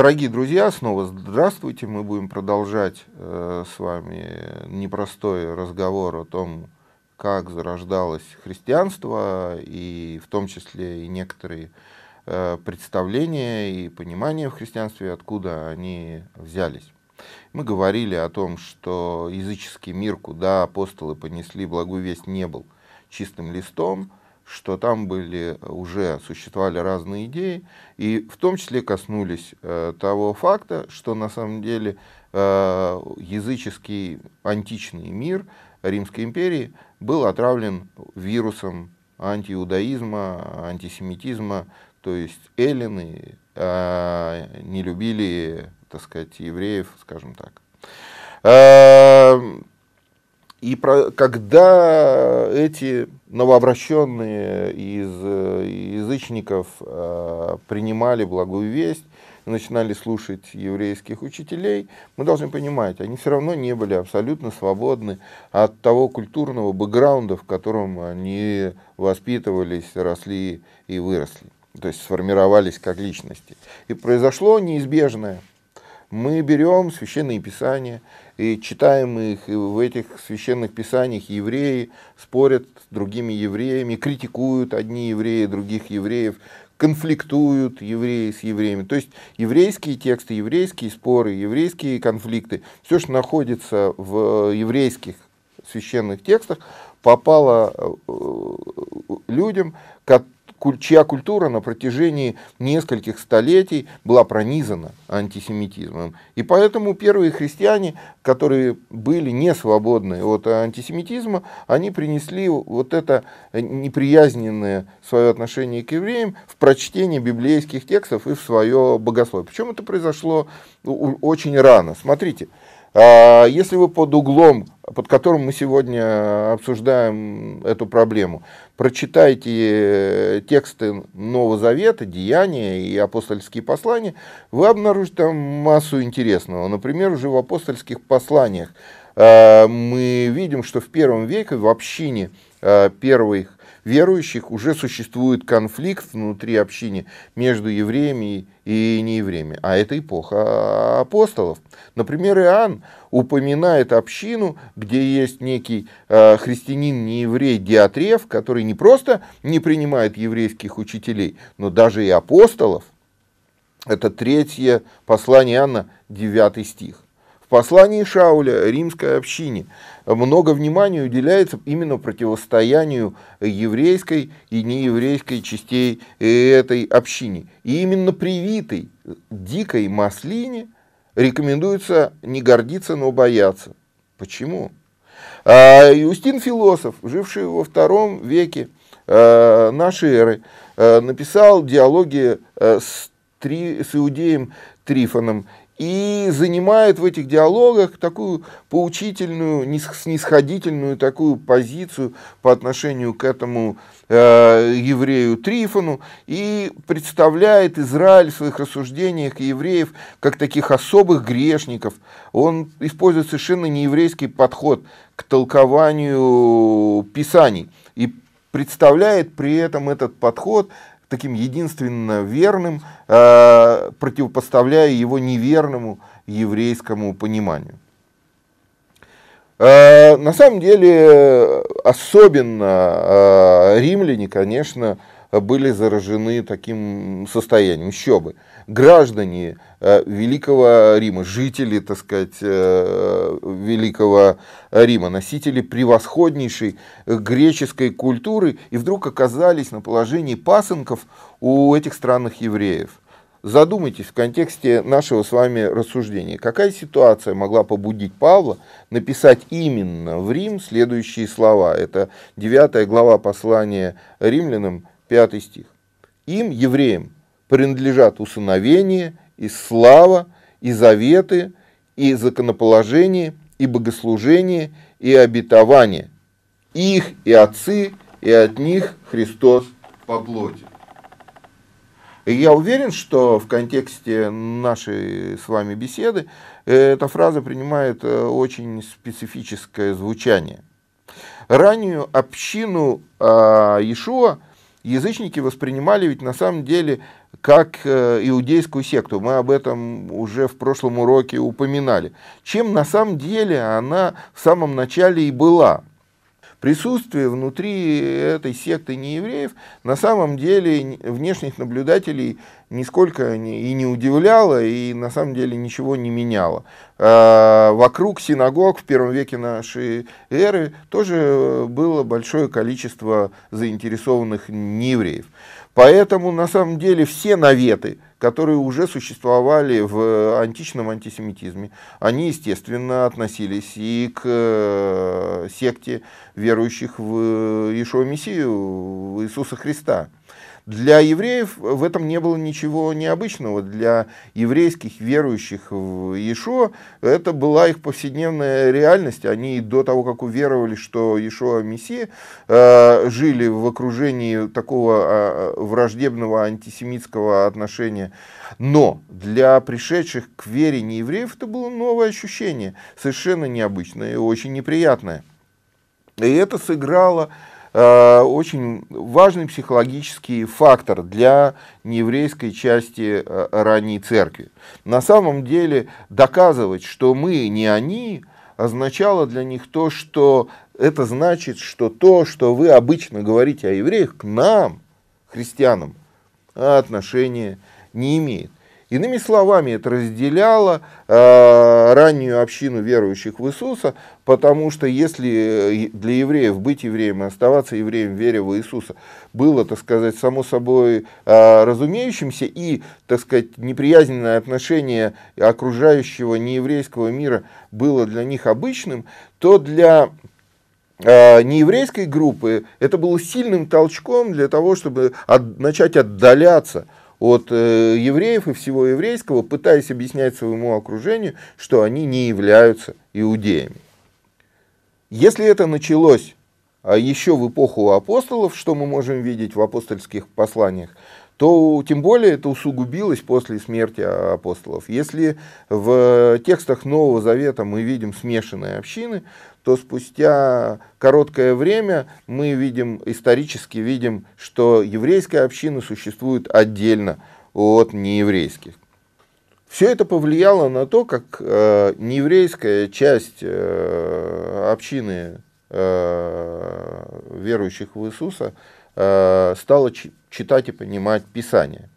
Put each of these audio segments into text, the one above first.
Дорогие друзья, снова здравствуйте. Мы будем продолжать э, с вами непростой разговор о том, как зарождалось христианство, и в том числе и некоторые э, представления и понимания в христианстве, откуда они взялись. Мы говорили о том, что языческий мир, куда апостолы понесли благую весть, не был чистым листом, что там были э, уже существовали разные идеи, и в том числе коснулись э, того факта, что на самом деле э, языческий античный мир Римской империи был отравлен вирусом антиудаизма, антисемитизма, то есть эллины э, не любили, так сказать, евреев, скажем так. Э, и про, когда эти новообращенные из э, язычников э, принимали благую весть, начинали слушать еврейских учителей, мы должны понимать, они все равно не были абсолютно свободны от того культурного бэкграунда, в котором они воспитывались, росли и выросли, то есть сформировались как личности. И произошло неизбежное – мы берем священные писания и читаем их, и в этих священных писаниях евреи спорят с другими евреями, критикуют одни евреи других евреев, конфликтуют евреи с евреями. То есть еврейские тексты, еврейские споры, еврейские конфликты, все, что находится в э, еврейских священных текстах, попало э, людям, которые чья культура на протяжении нескольких столетий была пронизана антисемитизмом. И поэтому первые христиане, которые были не свободны от антисемитизма, они принесли вот это неприязненное свое отношение к евреям в прочтение библейских текстов и в свое богословие. Причем это произошло очень рано. Смотрите, а, если вы под углом, под которым мы сегодня обсуждаем эту проблему, прочитаете э, тексты Нового Завета, Деяния и апостольские послания, вы обнаружите там массу интересного. Например, уже в апостольских посланиях а, мы видим, что в первом веке в общине а, первых верующих уже существует конфликт внутри общины между евреями и неевреями. А это эпоха апостолов. Например, Иоанн упоминает общину, где есть некий э, христианин-нееврей Диатрев, который не просто не принимает еврейских учителей, но даже и апостолов. Это третье послание Иоанна, 9 стих послании Шауля римской общине много внимания уделяется именно противостоянию еврейской и нееврейской частей этой общины. И именно привитой дикой маслине рекомендуется не гордиться, но бояться. Почему? А Юстин Философ, живший во втором веке э, нашей эры, э, написал диалоги э, с, три, с иудеем Трифоном и занимает в этих диалогах такую поучительную, снисходительную такую позицию по отношению к этому э, еврею Трифону и представляет Израиль в своих рассуждениях евреев как таких особых грешников. Он использует совершенно нееврейский подход к толкованию Писаний и представляет при этом этот подход таким единственно верным, э, противопоставляя его неверному еврейскому пониманию. Э, на самом деле, особенно э, римляне, конечно, были заражены таким состоянием. Еще бы. Граждане э, Великого Рима, жители, так сказать, э, Великого Рима, носители превосходнейшей э, греческой культуры, и вдруг оказались на положении пасынков у этих странных евреев. Задумайтесь в контексте нашего с вами рассуждения, какая ситуация могла побудить Павла написать именно в Рим следующие слова. Это 9 глава послания римлянам, Пятый стих. Им, евреям, принадлежат усыновение и слава, и заветы, и законоположение, и богослужение, и обетование. Их и отцы, и от них Христос по плоти. И я уверен, что в контексте нашей с вами беседы э, эта фраза принимает э, очень специфическое звучание. Раннюю общину а, Иешуа – язычники воспринимали ведь на самом деле как э, иудейскую секту. Мы об этом уже в прошлом уроке упоминали. Чем на самом деле она в самом начале и была присутствие внутри этой секты неевреев на самом деле внешних наблюдателей нисколько и не удивляло, и на самом деле ничего не меняло. А, вокруг синагог в первом веке нашей эры тоже было большое количество заинтересованных неевреев. Поэтому на самом деле все наветы, которые уже существовали в э, античном антисемитизме, они, естественно, относились и к э, секте верующих в э, Ишуа Мессию, Иисуса Христа. Для евреев в этом не было ничего необычного. Для еврейских верующих в Иешуа это была их повседневная реальность. Они до того, как уверовали, что Иешуа Мессия, э, жили в окружении такого э, враждебного антисемитского отношения. Но для пришедших к вере неевреев это было новое ощущение, совершенно необычное и очень неприятное. И это сыграло Э, очень важный психологический фактор для нееврейской части э, ранней церкви. На самом деле доказывать, что мы не они, означало для них то, что это значит, что то, что вы обычно говорите о евреях, к нам, христианам, отношения не имеет. Иными словами, это разделяло э, раннюю общину верующих в Иисуса, потому что если э, для евреев быть евреем и оставаться евреем, веря в Иисуса, было, так сказать, само собой э, разумеющимся, и, так сказать, неприязненное отношение окружающего нееврейского мира было для них обычным, то для э, нееврейской группы это было сильным толчком для того, чтобы от, начать отдаляться – от э, евреев и всего еврейского, пытаясь объяснять своему окружению, что они не являются иудеями. Если это началось а еще в эпоху апостолов, что мы можем видеть в апостольских посланиях, то тем более это усугубилось после смерти апостолов. Если в текстах Нового Завета мы видим смешанные общины, то спустя короткое время мы видим, исторически видим, что еврейская община существует отдельно от нееврейских. Все это повлияло на то, как э, нееврейская часть э, общины э, верующих в Иисуса э, стала читать и понимать Писание.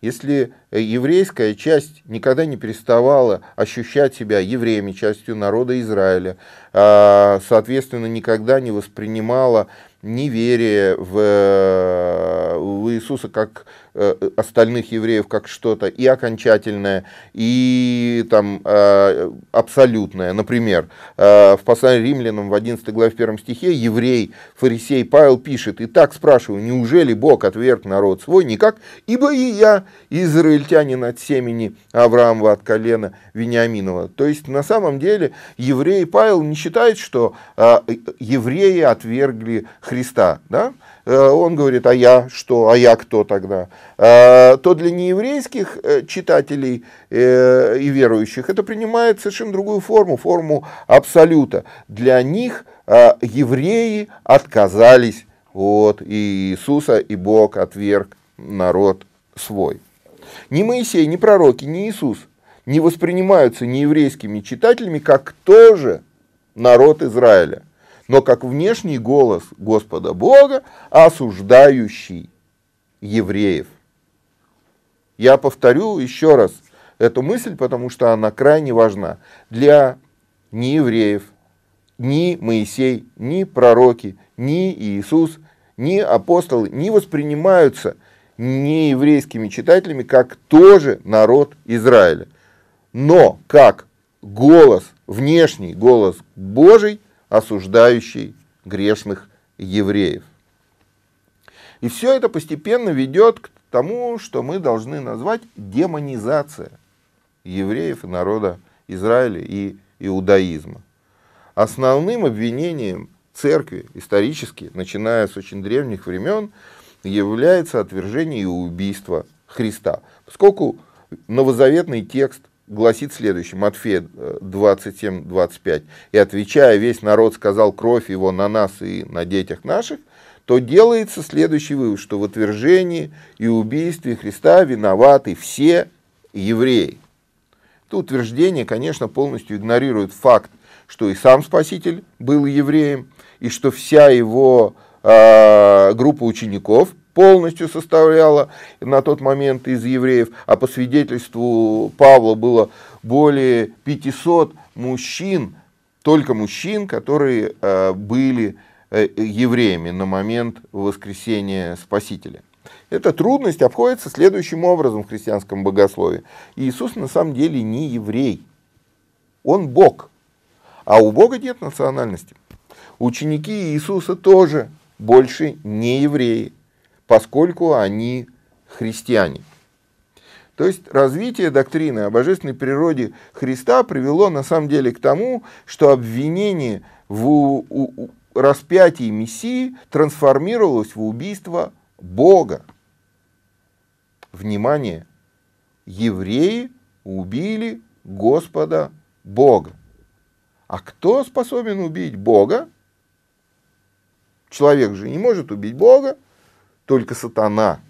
Если э, еврейская часть никогда не переставала ощущать себя евреями, частью народа Израиля, а, соответственно, никогда не воспринимала неверие в э, в Иисуса как э, остальных евреев как что-то и окончательное, и там э, абсолютное. Например, э, в послании римлянам в 11 главе в 1 стихе еврей, фарисей Павел пишет, и так спрашиваю, неужели Бог отверг народ свой? Никак, ибо и я, израильтянин от семени Авраамова, от колена Вениаминова. То есть на самом деле еврей Павел не считает, что евреи отвергли Христа, да? Э, он говорит, а я что, а я кто тогда? Э, то для нееврейских э, читателей и верующих это принимает совершенно другую форму, форму абсолюта. Для них евреи отказались от Иисуса, и Бог отверг народ свой. Ни Моисей, ни пророки, ни Иисус не воспринимаются нееврейскими читателями как тоже народ Израиля – но как внешний голос Господа Бога, осуждающий евреев. Я повторю еще раз эту мысль, потому что она крайне важна. Для ни евреев, ни Моисей, ни пророки, ни Иисус, ни апостолы не воспринимаются нееврейскими читателями как тоже народ Израиля, но как голос, внешний голос Божий – осуждающий грешных евреев. И все это постепенно ведет к тому, что мы должны назвать демонизация евреев и народа Израиля и иудаизма. Основным обвинением церкви исторически, начиная с очень древних времен, является отвержение и убийство Христа. Поскольку новозаветный текст гласит следующее, Матфея 27, э, 25. «И отвечая, весь народ сказал кровь его на нас и на детях наших, то делается следующий вывод, что в отвержении и убийстве Христа виноваты все евреи. Это утверждение, конечно, полностью игнорирует факт, что и сам Спаситель был евреем, и что вся его э, группа учеников – полностью составляла на тот момент из евреев, а по свидетельству Павла было более 500 мужчин, только мужчин, которые э, были э, евреями на момент воскресения Спасителя. Эта трудность обходится следующим образом в христианском богословии. Иисус на самом деле не еврей, он Бог, а у Бога нет национальности. Ученики Иисуса тоже больше не евреи, поскольку они христиане. То есть развитие доктрины о божественной природе Христа привело на самом деле к тому, что обвинение в распятии Мессии трансформировалось в убийство Бога. Внимание! Евреи убили Господа Бога. А кто способен убить Бога? Человек же не может убить Бога, только сатана.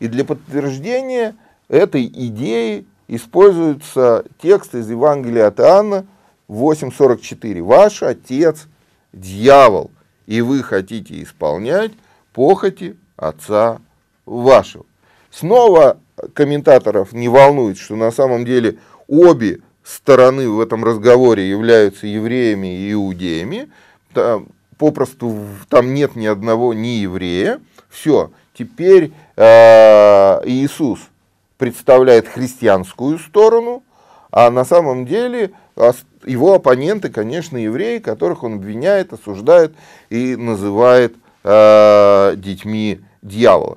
И для подтверждения этой идеи используются тексты из Евангелия от Иоанна 8.44. «Ваш отец – дьявол, и вы хотите исполнять похоти отца вашего». Снова комментаторов не волнует, что на самом деле обе стороны в этом разговоре являются евреями и иудеями, попросту там нет ни одного ни еврея. Все, теперь э, Иисус представляет христианскую сторону, а на самом деле его оппоненты, конечно, евреи, которых он обвиняет, осуждает и называет э, детьми дьявола.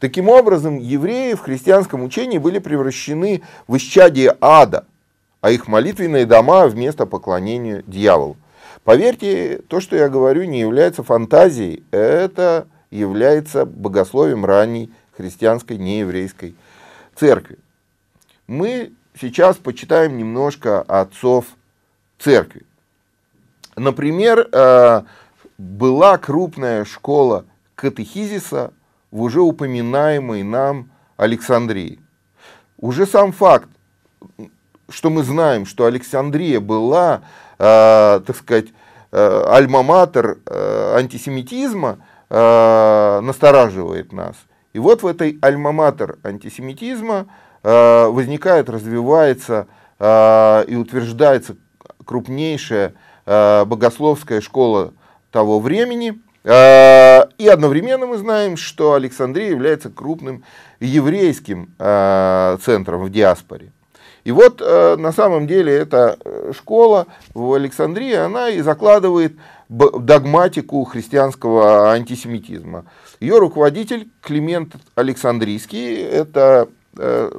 Таким образом, евреи в христианском учении были превращены в исчадие ада, а их молитвенные дома вместо поклонения дьяволу. Поверьте, то, что я говорю, не является фантазией, это является богословием ранней христианской нееврейской церкви. Мы сейчас почитаем немножко отцов церкви. Например, э, была крупная школа катехизиса в уже упоминаемой нам Александрии. Уже сам факт, что мы знаем, что Александрия была Э, так сказать, э, альма-матер э, антисемитизма настораживает нас. И вот в этой альма-матер антисемитизма возникает, развивается и утверждается крупнейшая богословская школа того времени. И одновременно мы знаем, что Александрия является крупным еврейским центром в диаспоре. И вот э, на самом деле эта э, школа в Александрии, она и закладывает догматику христианского антисемитизма. Ее руководитель Климент Александрийский, это э,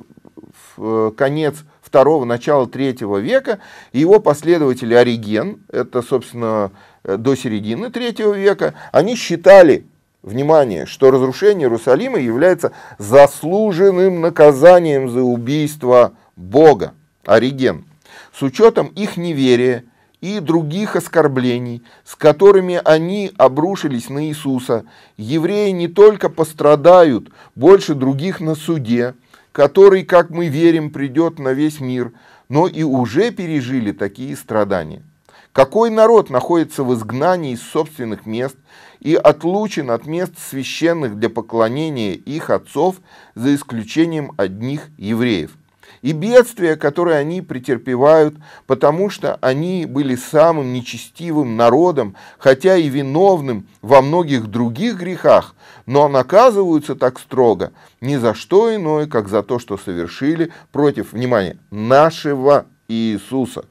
конец второго, начала третьего века, и его последователь Ориген, это, собственно, до середины третьего века, они считали, внимание, что разрушение Иерусалима является заслуженным наказанием за убийство Бога, Ориген, с учетом их неверия и других оскорблений, с которыми они обрушились на Иисуса, евреи не только пострадают больше других на суде, который, как мы верим, придет на весь мир, но и уже пережили такие страдания. Какой народ находится в изгнании из собственных мест и отлучен от мест священных для поклонения их отцов, за исключением одних евреев – и бедствия, которые они претерпевают, потому что они были самым нечестивым народом, хотя и виновным во многих других грехах, но наказываются так строго ни за что иное, как за то, что совершили против, внимания нашего Иисуса.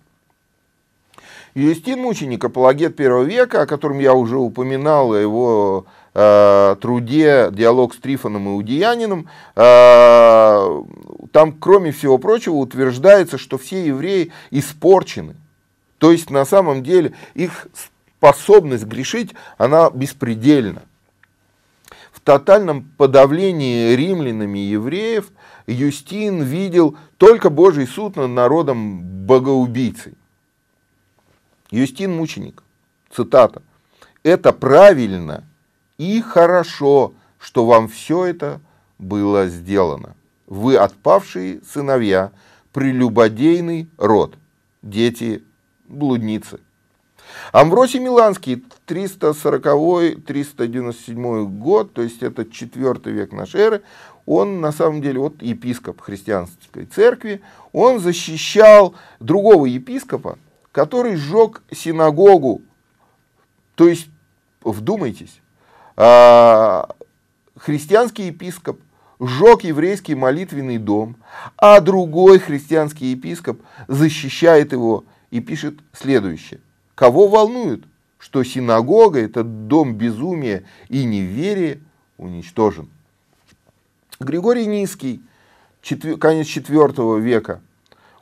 Юстин Мученик, апологет первого века, о котором я уже упоминал, о его Э, труде «Диалог с Трифоном и Удиянином», э, там, кроме всего прочего, утверждается, что все евреи испорчены. То есть, на самом деле, их способность грешить, она беспредельна. В тотальном подавлении римлянами евреев Юстин видел только Божий суд над народом богоубийцей. Юстин мученик, цитата, «Это правильно – и хорошо, что вам все это было сделано. Вы отпавшие сыновья, прелюбодейный род, дети блудницы. Амвросий Миланский, 340-397 год, то есть это 4 век нашей эры, он на самом деле вот епископ христианской церкви, он защищал другого епископа, который сжег синагогу. То есть, вдумайтесь, а, христианский епископ сжег еврейский молитвенный дом, а другой христианский епископ защищает его и пишет следующее. Кого волнует, что синагога, этот дом безумия и неверия, уничтожен? Григорий Низкий, конец IV века.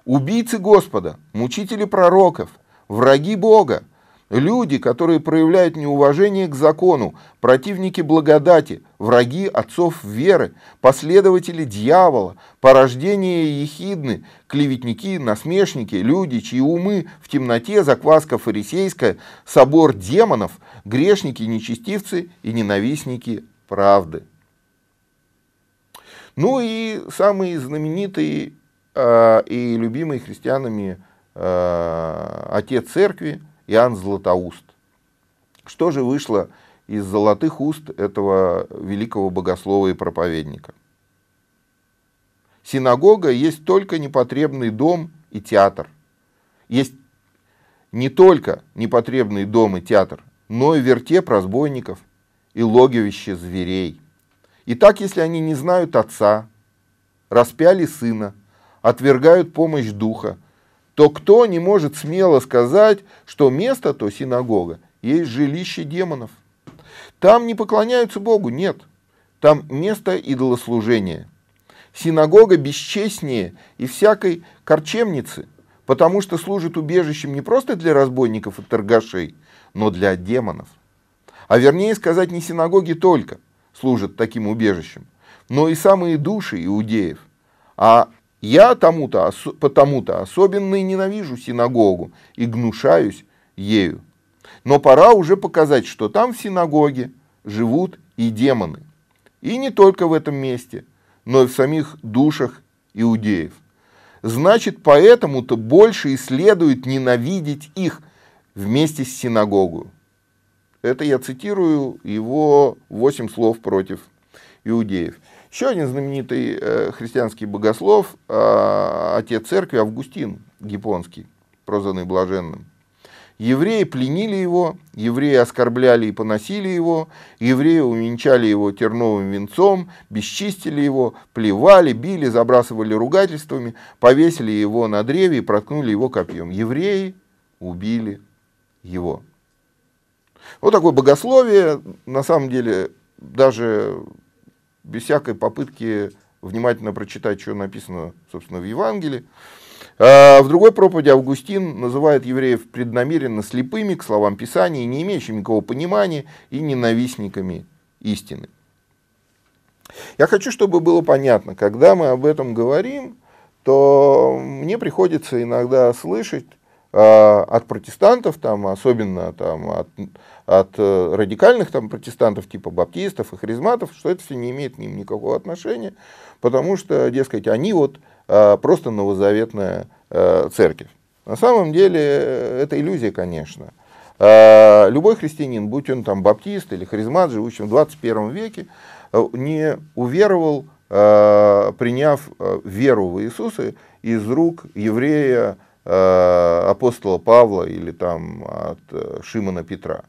Убийцы Господа, мучители пророков, враги Бога, Люди, которые проявляют неуважение к закону, противники благодати, враги отцов веры, последователи дьявола, порождение ехидны, клеветники, насмешники, люди, чьи умы в темноте, закваска фарисейская, собор демонов, грешники, нечестивцы и ненавистники правды. Ну и самый знаменитый э, и любимый христианами э, отец церкви – Иоанн Златоуст. Что же вышло из золотых уст этого великого богослова и проповедника? Синагога есть только непотребный дом и театр. Есть не только непотребный дом и театр, но и вертеп разбойников и логовище зверей. И так, если они не знают отца, распяли сына, отвергают помощь духа, то кто не может смело сказать, что место то синагога есть жилище демонов? Там не поклоняются Богу, нет. Там место идолослужения. Синагога бесчестнее и всякой корчемницы, потому что служит убежищем не просто для разбойников и торгашей, но для демонов. А вернее сказать, не синагоги только служат таким убежищем, но и самые души иудеев, а я тому-то, потому-то особенно и ненавижу синагогу и гнушаюсь ею. Но пора уже показать, что там в синагоге живут и демоны. И не только в этом месте, но и в самих душах иудеев. Значит, поэтому-то больше и следует ненавидеть их вместе с синагогу. Это я цитирую его восемь слов против иудеев. Еще один знаменитый э, христианский богослов, э, отец церкви Августин Гипонский, прозванный блаженным. Евреи пленили его, евреи оскорбляли и поносили его, евреи увенчали его терновым венцом, бесчистили его, плевали, били, забрасывали ругательствами, повесили его на древе и проткнули его копьем. Евреи убили его. Вот такое богословие, на самом деле, даже без всякой попытки внимательно прочитать, что написано, собственно, в Евангелии. А, в другой проповеди Августин называет евреев преднамеренно слепыми к словам Писания, не имеющими никакого понимания и ненавистниками истины. Я хочу, чтобы было понятно, когда мы об этом говорим, то мне приходится иногда слышать э, от протестантов, там, особенно там, от от э, радикальных там протестантов типа баптистов и харизматов, что это все не имеет к ним никакого отношения, потому что, дескать, они вот э, просто новозаветная э, церковь. На самом деле это иллюзия, конечно. Любой христианин, будь он там баптист или харизмат, живущий в 21 веке, не уверовал, приняв веру в Иисуса из рук еврея, апостола Павла или там от Шимона Петра.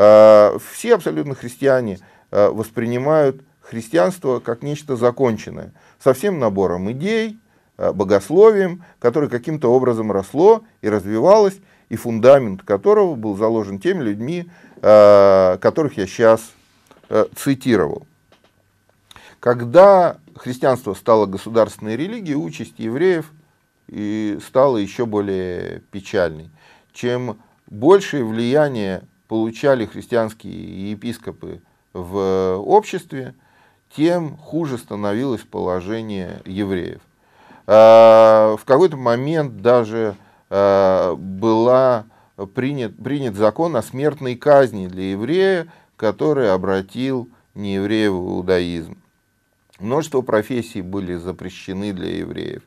Э, все абсолютно христиане э, воспринимают христианство как нечто законченное, со всем набором идей, э, богословием, которое каким-то образом росло и развивалось, и фундамент которого был заложен теми людьми, которых я сейчас цитировал. Когда христианство стало государственной религией, участь евреев и стала еще более печальной. Чем большее влияние получали христианские епископы в э, обществе, тем хуже становилось положение евреев. А, в какой-то момент даже а, была принят, принят закон о смертной казни для еврея, который обратил неевреев в иудаизм. Множество профессий были запрещены для евреев.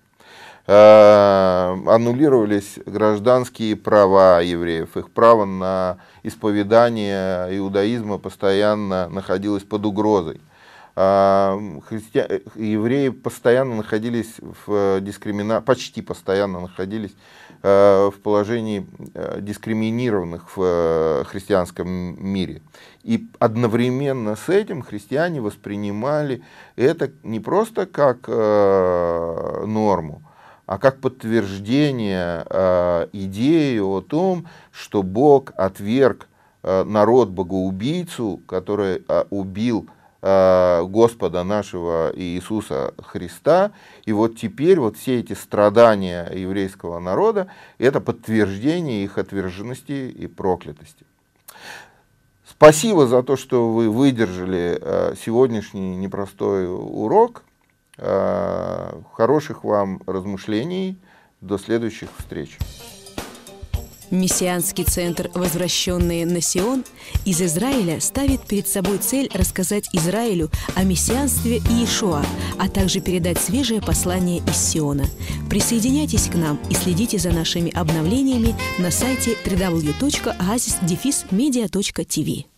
Э, аннулировались гражданские права евреев. Их право на исповедание иудаизма постоянно находилось под угрозой. А, Христиан, евреи постоянно находились в э, дискримина... почти постоянно находились э, в положении дискриминированных в христианском мире. И одновременно с этим христиане воспринимали это не просто как норму, а как подтверждение э, идеи о том, что Бог отверг э, народ богоубийцу, который э, убил э, Господа нашего Иисуса Христа. И вот теперь вот все эти страдания еврейского народа – это подтверждение их отверженности и проклятости. Спасибо за то, что вы выдержали э, сегодняшний непростой урок – Э, хороших вам размышлений. До следующих встреч. Мессианский центр «Возвращенные на Сион» из Израиля ставит перед собой цель рассказать Израилю о мессианстве Иешуа, а также передать свежее послание из Сиона. Присоединяйтесь к нам и следите за нашими обновлениями на сайте www.oasis-media.tv.